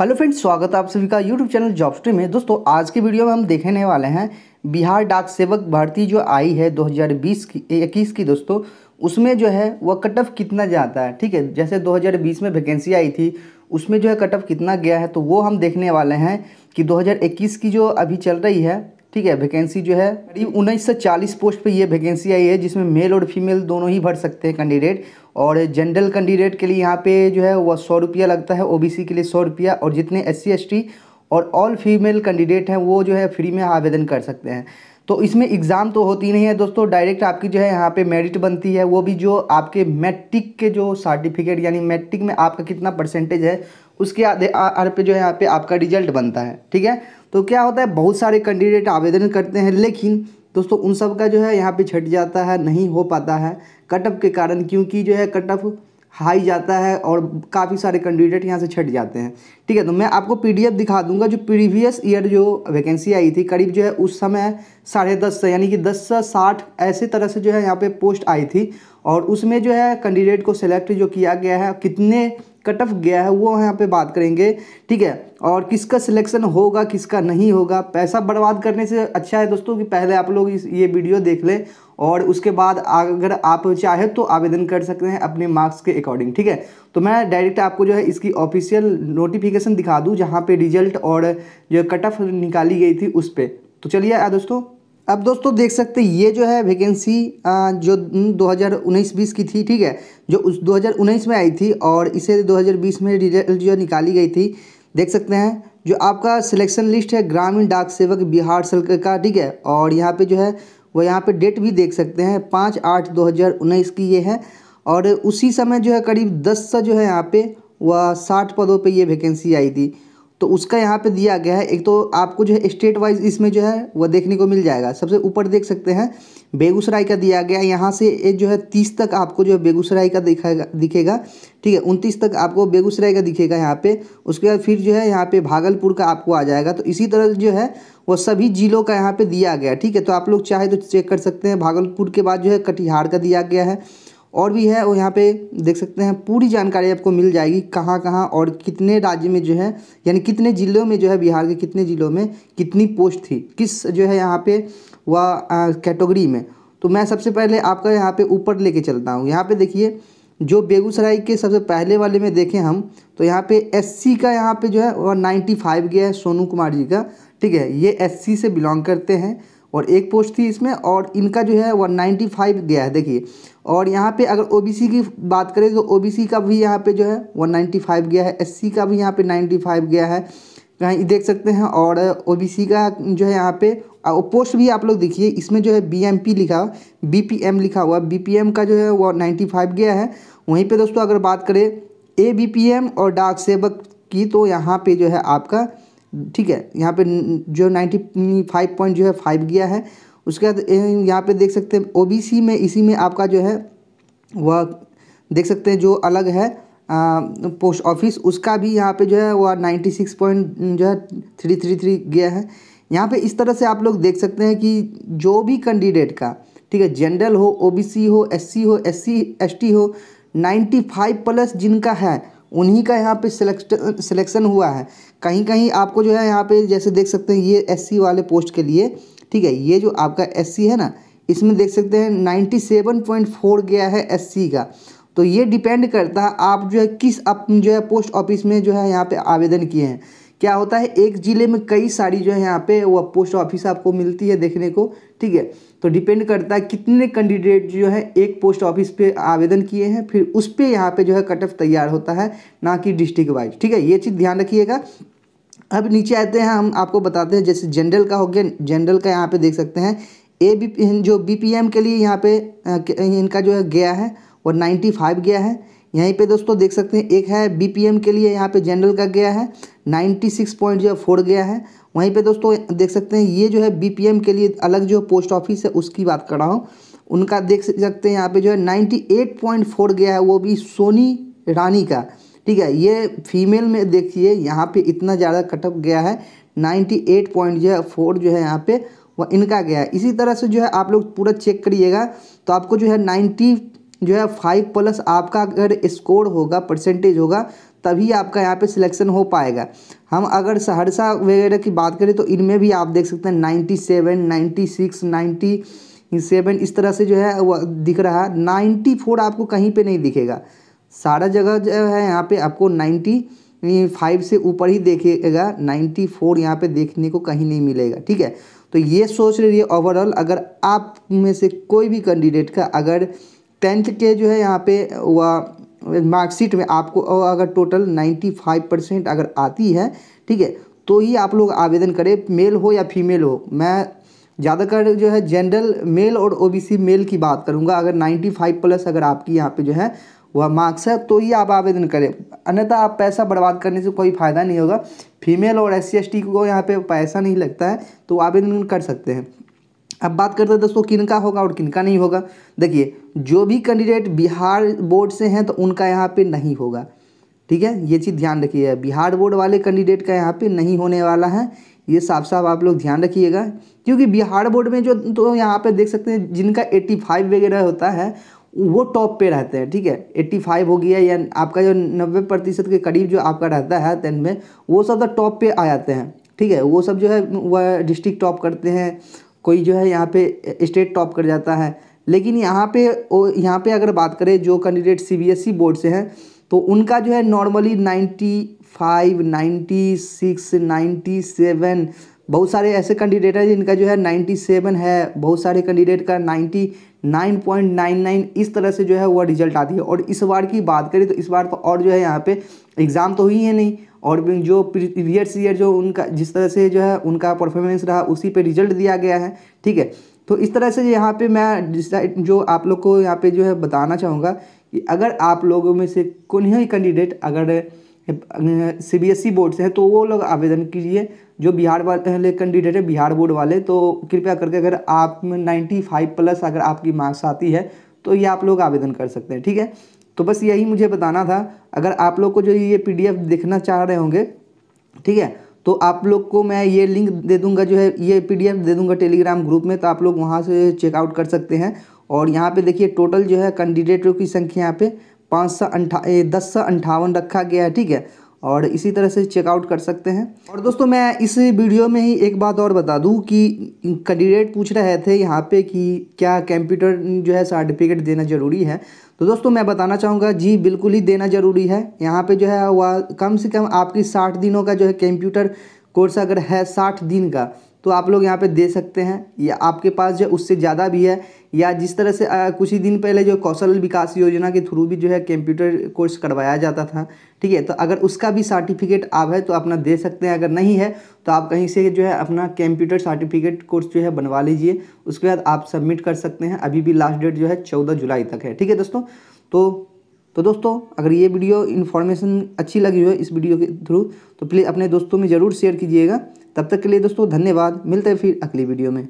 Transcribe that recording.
hello friends स्वागत है आप सभी का यूट्यूब चैनल जॉब स्ट्रीम में दोस्तों आज की वीडियो में हम देखने वाले हैं बिहार डाक सेवक भर्ती जो आई है 2020 की इक्कीस की दोस्तों उसमें जो है वह कट ऑफ कितना जाता है ठीक है जैसे 2020 में वैकेंसी आई थी उसमें जो है कट ऑफ कितना गया है तो वो हम देखने वाले हैं कि दो की जो अभी चल रही है ठीक है वैकेंसी जो है करीब उन्नीस पोस्ट पर ये वैकेंसी आई है जिसमें मेल और फीमेल दोनों ही भर सकते हैं कैंडिडेट और जनरल कैंडिडेट के लिए यहाँ पे जो है वह सौ रुपया लगता है ओबीसी के लिए सौ रुपया और जितने एस सी और ऑल फीमेल कैंडिडेट हैं वो जो है फ्री में आवेदन कर सकते हैं तो इसमें एग्ज़ाम तो होती नहीं है दोस्तों डायरेक्ट आपकी जो है यहाँ पे मेरिट बनती है वो भी जो आपके मैट्रिक के जो सर्टिफिकेट यानी मैट्रिक में आपका कितना परसेंटेज है उसके आधार पे जो है यहाँ पे आपका रिजल्ट बनता है ठीक है तो क्या होता है बहुत सारे कैंडिडेट आवेदन करते हैं लेकिन दोस्तों उन सब का जो है यहाँ पे छट जाता है नहीं हो पाता है कटअप के कारण क्योंकि जो है कटअप हाई जाता है और काफ़ी सारे कैंडिडेट यहाँ से छट जाते हैं ठीक है तो मैं आपको पीडीएफ दिखा दूंगा जो प्रीवियस ईयर जो वैकेंसी आई थी करीब जो है उस समय साढ़े दस से यानी कि दस से साठ ऐसे तरह से जो है यहाँ पे पोस्ट आई थी और उसमें जो है कैंडिडेट को सेलेक्ट जो किया गया है कितने कट ऑफ गया है वो यहाँ पे बात करेंगे ठीक है और किसका सिलेक्शन होगा किसका नहीं होगा पैसा बर्बाद करने से अच्छा है दोस्तों कि पहले आप लोग इस ये वीडियो देख लें और उसके बाद अगर आप चाहे तो आवेदन कर सकते हैं अपने मार्क्स के अकॉर्डिंग ठीक है तो मैं डायरेक्ट आपको जो है इसकी ऑफिशियल नोटिफिकेशन दिखा दूँ जहाँ पर रिजल्ट और जो कट ऑफ निकाली गई थी उस पर तो चलिए दोस्तों अब दोस्तों देख सकते हैं ये जो है वैकेंसी जो 2019-20 की थी ठीक है जो उस 2019 में आई थी और इसे 2020 में रिजल्ट जो निकाली गई थी देख सकते हैं जो आपका सिलेक्शन लिस्ट है ग्रामीण डाक सेवक बिहार सर्क का ठीक है और यहाँ पे जो है वो यहाँ पे डेट भी देख सकते हैं पाँच आठ दो हज़ार उन्नीस की ये है और उसी समय जो है करीब दस सौ जो है यहाँ पे वह साठ पदों पर ये वैकेंसी आई थी तो उसका यहाँ पे दिया गया है एक तो आपको जो है स्टेट वाइज इसमें जो है वह देखने को मिल जाएगा सबसे ऊपर देख सकते हैं बेगूसराय का दिया गया है यहाँ से ये जो है तीस तक आपको जो है बेगूसराय का दिखेगा दिखेगा ठीक है उनतीस तक आपको बेगूसराय का दिखेगा यहाँ पे उसके बाद फिर जो है यहाँ पे भागलपुर का आपको आ जाएगा तो इसी तरह जो है वो सभी जिलों का यहाँ पे दिया गया ठीक है तो आप लोग चाहे तो चेक कर सकते हैं भागलपुर के बाद जो है कटिहार का दिया गया है और भी है और यहाँ पे देख सकते हैं पूरी जानकारी आपको मिल जाएगी कहाँ कहाँ और कितने राज्य में जो है यानी कितने ज़िलों में जो है बिहार के कितने ज़िलों में कितनी पोस्ट थी किस जो है यहाँ पे वह कैटेगरी में तो मैं सबसे पहले आपका यहाँ पे ऊपर लेके चलता हूँ यहाँ पे देखिए जो बेगूसराय के सबसे पहले वाले में देखें हम तो यहाँ पे एस का यहाँ पे जो है वह नाइन्टी फाइव गया है सोनू कुमार जी का ठीक है ये एस से बिलोंग करते हैं और एक पोस्ट थी इसमें और इनका जो है वन नाइन्टी फाइव गया है देखिए और यहाँ पे अगर ओबीसी की बात करें तो ओबीसी का भी यहाँ पे जो है वन नाइन्टी फाइव गया है एससी का भी यहाँ पे नाइन्टी फाइव गया है कहीं देख सकते हैं और ओबीसी का जो है यहाँ पे पोस्ट भी आप लोग देखिए इसमें जो है बीएमपी लिखा बीपीएम लिखा हुआ बीपीएम का जो है वो नाइन्टी फाइव गया है वहीं पर दोस्तों अगर बात करें ए बीपीएम और डाक सेवक की तो यहाँ पर जो है आपका ठीक है यहाँ पे जो नाइन्टी फाइव पॉइंट जो है फाइव गया है उसके बाद यहाँ पे देख सकते हैं ओबीसी में इसी में आपका जो है वह देख सकते हैं जो अलग है आ, पोस्ट ऑफिस उसका भी यहाँ पे जो है वह नाइन्टी सिक्स पॉइंट जो है थ्री थ्री थ्री गया है यहाँ पे इस तरह से आप लोग देख सकते हैं कि जो भी कैंडिडेट का ठीक है जनरल हो ओ हो एस हो एस सी हो नाइन्टी प्लस जिनका है उन्हीं का यहाँ पे सिलेक्ट सिलेक्शन हुआ है कहीं कहीं आपको जो है यहाँ पे जैसे देख सकते हैं ये एससी वाले पोस्ट के लिए ठीक है ये जो आपका एससी है ना इसमें देख सकते हैं नाइन्टी सेवन पॉइंट फोर गया है एससी का तो ये डिपेंड करता है आप जो है किस अप जो है पोस्ट ऑफिस में जो है यहाँ पे आवेदन किए हैं क्या होता है एक ज़िले में कई सारी जो है यहाँ पे वो पोस्ट ऑफिस आपको मिलती है देखने को ठीक है तो डिपेंड करता है कितने कैंडिडेट जो है एक पोस्ट ऑफिस पे आवेदन किए हैं फिर उस पर यहाँ पे जो है कट ऑफ तैयार होता है ना कि डिस्ट्रिक्ट वाइज ठीक है ये चीज़ ध्यान रखिएगा अब नीचे आते हैं हम आपको बताते हैं जैसे जनरल का हो गया जनरल का यहाँ पे देख सकते हैं ए बी जो बी के लिए यहाँ पे इनका जो है गया है और 95 गया है यहीं पे दोस्तों देख सकते हैं एक है बीपीएम के लिए यहाँ पे जनरल का गया है नाइन्टी सिक्स पॉइंट जो है फोर गया है वहीं पे दोस्तों देख सकते हैं ये जो है बीपीएम के लिए अलग जो पोस्ट ऑफिस है उसकी बात कर रहा हूँ उनका देख सकते हैं यहाँ पे जो है नाइन्टी एट पॉइंट फोर गया है वो भी सोनी रानी का ठीक है ये फीमेल में देखिए यहाँ पर इतना ज़्यादा कटअप गया है नाइन्टी एट पॉइंट जो है फोर जो है यहाँ पर वह इनका गया है इसी तरह से जो है आप लोग पूरा चेक करिएगा तो आपको जो है नाइन्टी जो है फाइव प्लस आपका अगर स्कोर होगा परसेंटेज होगा तभी आपका यहाँ पे सिलेक्शन हो पाएगा हम अगर सहरसा वगैरह की बात करें तो इनमें भी आप देख सकते हैं ninety seven ninety six ninety seven इस तरह से जो है वह दिख रहा है नाइन्टी फोर आपको कहीं पे नहीं दिखेगा सारा जगह जो है यहाँ पे आपको नाइन्टी फाइव से ऊपर ही देखेगा नाइन्टी फोर यहाँ पे देखने को कहीं नहीं मिलेगा ठीक है तो ये सोच रही है ओवरऑल अगर आप में से कोई भी कैंडिडेट का अगर टेंथ के जो है यहाँ पे वह मार्कशीट में आपको अगर टोटल नाइन्टी फाइव परसेंट अगर आती है ठीक है तो ही आप लोग आवेदन करें मेल हो या फीमेल हो मैं ज़्यादातर जो है जनरल मेल और ओबीसी मेल की बात करूँगा अगर नाइन्टी फाइव प्लस अगर आपकी यहाँ पे जो है वह मार्क्स है तो ही आप आवेदन करें अन्यथा आप पैसा बर्बाद करने से कोई फ़ायदा नहीं होगा फीमेल और एस सी को यहाँ पर पैसा नहीं लगता है तो आवेदन कर सकते हैं अब बात करते हैं दोस्तों किन का होगा और किन का नहीं होगा देखिए जो भी कैंडिडेट बिहार बोर्ड से हैं तो उनका यहाँ पे नहीं होगा ठीक है ये चीज़ ध्यान रखिएगा बिहार बोर्ड वाले कैंडिडेट का यहाँ पे नहीं होने वाला है ये साफ साफ आप लोग ध्यान रखिएगा क्योंकि बिहार बोर्ड में जो तो यहाँ पर देख सकते हैं जिनका एट्टी वगैरह होता है वो टॉप पे रहते हैं ठीक है एट्टी फाइव हो गया या आपका जो नब्बे प्रतिशत के करीब जो आपका रहता है टेन में वो सब तो टॉप पे आ जाते हैं ठीक है वो सब जो है वह डिस्ट्रिक्ट टॉप करते हैं कोई जो है यहाँ पे स्टेट टॉप कर जाता है लेकिन यहाँ पे यहाँ पे अगर बात करें जो कैंडिडेट सीबीएसई e बोर्ड से हैं तो उनका जो है normally ninety five ninety six ninety seven बहुत सारे ऐसे कैंडिडेट हैं जिनका जो है नाइन्टी सेवन है बहुत सारे कैंडिडेट का ninety nine point nine nine इस तरह से जो है वह रिजल्ट आती है और इस बार की बात करें तो इस बार तो और जो है यहाँ पे एग्ज़ाम तो हुई है नहीं और जो प्रीवियस ईयर जो उनका जिस तरह से जो है उनका परफॉर्मेंस रहा उसी पे रिजल्ट दिया गया है ठीक है तो इस तरह से यहाँ पे मैं जो आप लोग को यहाँ पे जो है बताना चाहूँगा कि अगर आप लोगों में से कोई कैंडिडेट अगर C B S E board से है तो वो लोग आवेदन कीजिए जो बिहार वाले कैंडिडेट है बिहार बोर्ड वाले तो कृपया करके अगर आप में नाइन्टी फाइव प्लस अगर आपकी मार्क्स आती है तो ये आप लोग आवेदन कर सकते हैं ठीक है तो बस यही मुझे बताना था अगर आप लोग को जो ये पी देखना चाह रहे होंगे ठीक है तो आप लोग को मैं ये लिंक दे दूंगा जो है ये एफ दे दूंगा टेलीग्राम ग्रुप में तो आप लोग वहाँ से चेकआउट कर सकते हैं और यहाँ पे देखिए टोटल जो है कैंडिडेटों की संख्या यहाँ पे पाँच सौ अंठा दस सौ अंठावन रखा गया है ठीक है और इसी तरह से चेकआउट कर सकते हैं और दोस्तों मैं इस वीडियो में ही एक बात और बता दूं कि कैंडिडेट पूछ रहे थे यहाँ पे कि क्या कंप्यूटर जो है सर्टिफिकेट देना ज़रूरी है तो दोस्तों मैं बताना चाहूँगा जी बिल्कुल ही देना ज़रूरी है यहाँ पे जो है वह कम से कम आपकी साठ दिनों का जो है कंप्यूटर कोर्स अगर है साठ दिन का तो आप लोग यहाँ पे दे सकते हैं या आपके पास जो उससे ज़्यादा भी है या जिस तरह से आ, कुछ ही दिन पहले जो कौशल विकास योजना के थ्रू भी जो है कंप्यूटर कोर्स करवाया जाता था ठीक है तो अगर उसका भी सर्टिफिकेट आप है तो अपना दे सकते हैं अगर नहीं है तो आप कहीं से जो है अपना कंप्यूटर सर्टिफिकेट कोर्स जो है बनवा लीजिए उसके बाद आप सबमिट कर सकते हैं अभी भी लास्ट डेट जो है चौदह जुलाई तक है ठीक है दोस्तों तो तो दोस्तों अगर ये वीडियो इन्फॉर्मेशन अच्छी लगी हो इस वीडियो के थ्रू तो प्लीज़ अपने दोस्तों में ज़रूर शेयर कीजिएगा तब तक के लिए दोस्तों धन्यवाद मिलते हैं फिर अगली वीडियो में